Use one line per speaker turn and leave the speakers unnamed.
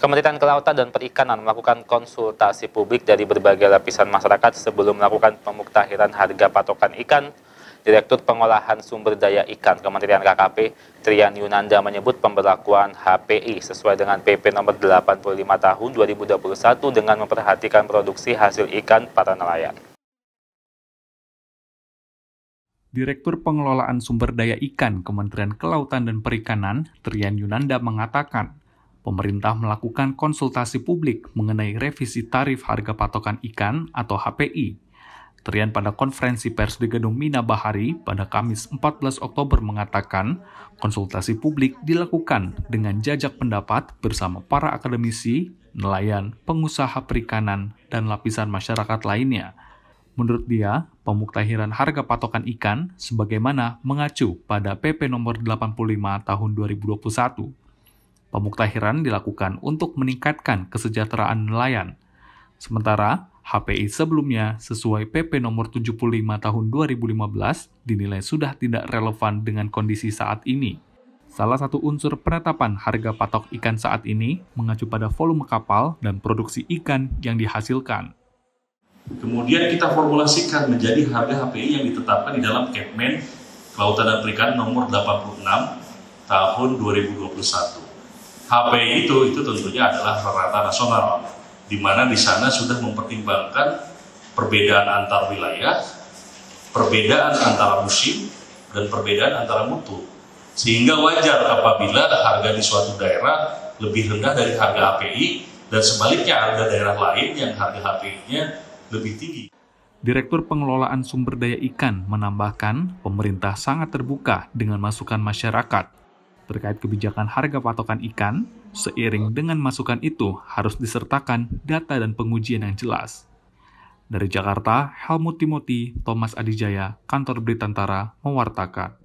Kementerian Kelautan dan Perikanan melakukan konsultasi publik dari berbagai lapisan masyarakat sebelum melakukan pemuktahiran harga patokan ikan. Direktur Pengolahan Sumber Daya Ikan Kementerian KKP, Trian Yunanda menyebut pemberlakuan HPI sesuai dengan PP nomor 85 tahun 2021 dengan memperhatikan produksi hasil ikan para nelayan.
Direktur Pengelolaan Sumber Daya Ikan Kementerian Kelautan dan Perikanan, Trian Yunanda mengatakan, pemerintah melakukan konsultasi publik mengenai revisi tarif harga patokan ikan atau HPI. Terian pada konferensi pers di Gedung Minabahari pada Kamis 14 Oktober mengatakan konsultasi publik dilakukan dengan jajak pendapat bersama para akademisi, nelayan, pengusaha perikanan, dan lapisan masyarakat lainnya. Menurut dia, pemuktahiran harga patokan ikan sebagaimana mengacu pada PP nomor 85 tahun 2021 Pemuktahiran dilakukan untuk meningkatkan kesejahteraan nelayan. Sementara, HPI sebelumnya sesuai PP nomor 75 tahun 2015 dinilai sudah tidak relevan dengan kondisi saat ini. Salah satu unsur penetapan harga patok ikan saat ini mengacu pada volume kapal dan produksi ikan yang dihasilkan.
Kemudian kita formulasikan menjadi harga HPI yang ditetapkan di dalam Kepmen Kelautan dan Perikanan nomor 86 tahun 2021. HPI itu itu tentunya adalah rata nasional di mana di sana sudah mempertimbangkan perbedaan antar wilayah, perbedaan antara musim dan perbedaan antara mutu. Sehingga wajar apabila harga di suatu daerah lebih rendah dari harga HPI dan sebaliknya harga daerah lain yang harga HPI-nya
lebih tinggi. Direktur Pengelolaan Sumber Daya Ikan menambahkan, pemerintah sangat terbuka dengan masukan masyarakat terkait kebijakan harga patokan ikan, seiring dengan masukan itu harus disertakan data dan pengujian yang jelas. Dari Jakarta, Helmut Timoti, Thomas Adijaya, Kantor Britantara, mewartakan.